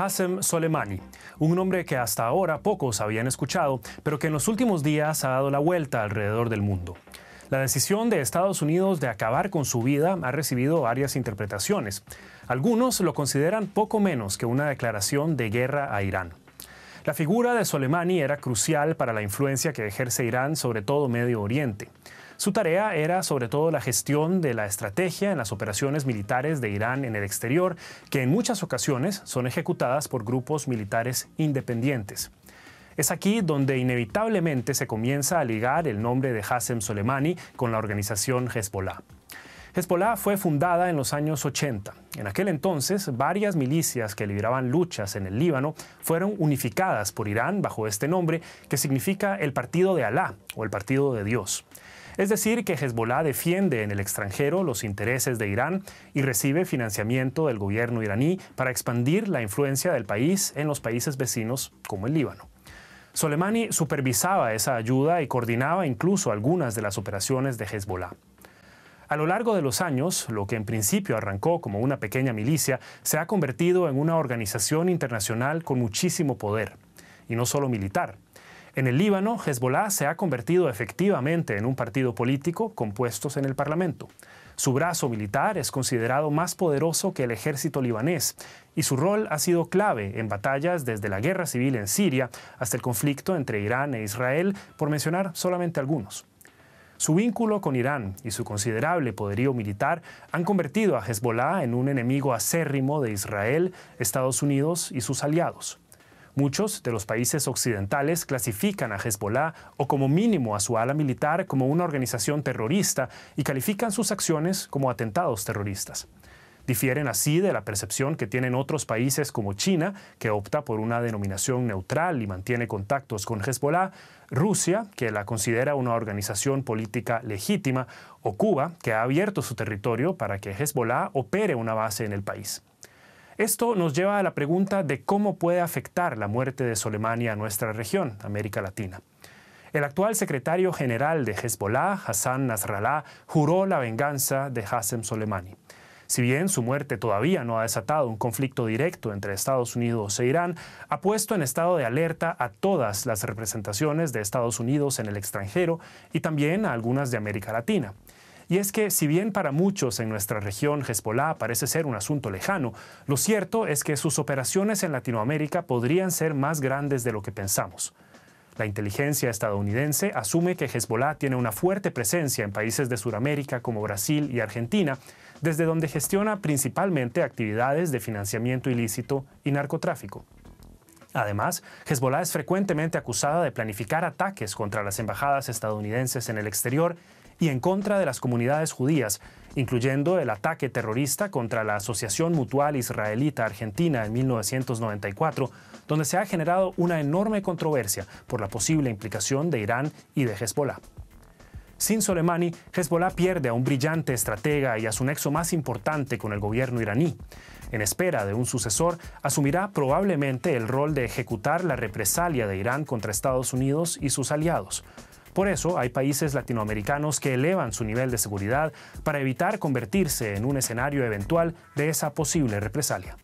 Hassem Soleimani, un nombre que hasta ahora pocos habían escuchado, pero que en los últimos días ha dado la vuelta alrededor del mundo. La decisión de Estados Unidos de acabar con su vida ha recibido varias interpretaciones. Algunos lo consideran poco menos que una declaración de guerra a Irán. La figura de Soleimani era crucial para la influencia que ejerce Irán sobre todo Medio Oriente. Su tarea era sobre todo la gestión de la estrategia en las operaciones militares de Irán en el exterior, que en muchas ocasiones son ejecutadas por grupos militares independientes. Es aquí donde inevitablemente se comienza a ligar el nombre de Hassem Soleimani con la organización Hezbollah. Hezbollah fue fundada en los años 80. En aquel entonces, varias milicias que libraban luchas en el Líbano fueron unificadas por Irán bajo este nombre, que significa el Partido de Alá o el Partido de Dios. Es decir, que Hezbollah defiende en el extranjero los intereses de Irán y recibe financiamiento del gobierno iraní para expandir la influencia del país en los países vecinos como el Líbano. Soleimani supervisaba esa ayuda y coordinaba incluso algunas de las operaciones de Hezbollah. A lo largo de los años, lo que en principio arrancó como una pequeña milicia se ha convertido en una organización internacional con muchísimo poder, y no solo militar, en el Líbano, Hezbollah se ha convertido efectivamente en un partido político con en el Parlamento. Su brazo militar es considerado más poderoso que el ejército libanés y su rol ha sido clave en batallas desde la guerra civil en Siria hasta el conflicto entre Irán e Israel, por mencionar solamente algunos. Su vínculo con Irán y su considerable poderío militar han convertido a Hezbollah en un enemigo acérrimo de Israel, Estados Unidos y sus aliados. Muchos de los países occidentales clasifican a Hezbollah o como mínimo a su ala militar como una organización terrorista y califican sus acciones como atentados terroristas. Difieren así de la percepción que tienen otros países como China, que opta por una denominación neutral y mantiene contactos con Hezbollah, Rusia, que la considera una organización política legítima, o Cuba, que ha abierto su territorio para que Hezbollah opere una base en el país. Esto nos lleva a la pregunta de cómo puede afectar la muerte de Soleimani a nuestra región, América Latina. El actual secretario general de Hezbollah, Hassan Nasrallah, juró la venganza de Hassan Soleimani. Si bien su muerte todavía no ha desatado un conflicto directo entre Estados Unidos e Irán, ha puesto en estado de alerta a todas las representaciones de Estados Unidos en el extranjero y también a algunas de América Latina. Y es que si bien para muchos en nuestra región Hezbollah parece ser un asunto lejano, lo cierto es que sus operaciones en Latinoamérica podrían ser más grandes de lo que pensamos. La inteligencia estadounidense asume que Hezbollah tiene una fuerte presencia en países de Sudamérica como Brasil y Argentina, desde donde gestiona principalmente actividades de financiamiento ilícito y narcotráfico. Además, Hezbollah es frecuentemente acusada de planificar ataques contra las embajadas estadounidenses en el exterior y en contra de las comunidades judías, incluyendo el ataque terrorista contra la Asociación Mutual Israelita Argentina en 1994, donde se ha generado una enorme controversia por la posible implicación de Irán y de Hezbollah. Sin Soleimani, Hezbollah pierde a un brillante estratega y a su nexo más importante con el gobierno iraní. En espera de un sucesor, asumirá probablemente el rol de ejecutar la represalia de Irán contra Estados Unidos y sus aliados. Por eso hay países latinoamericanos que elevan su nivel de seguridad para evitar convertirse en un escenario eventual de esa posible represalia.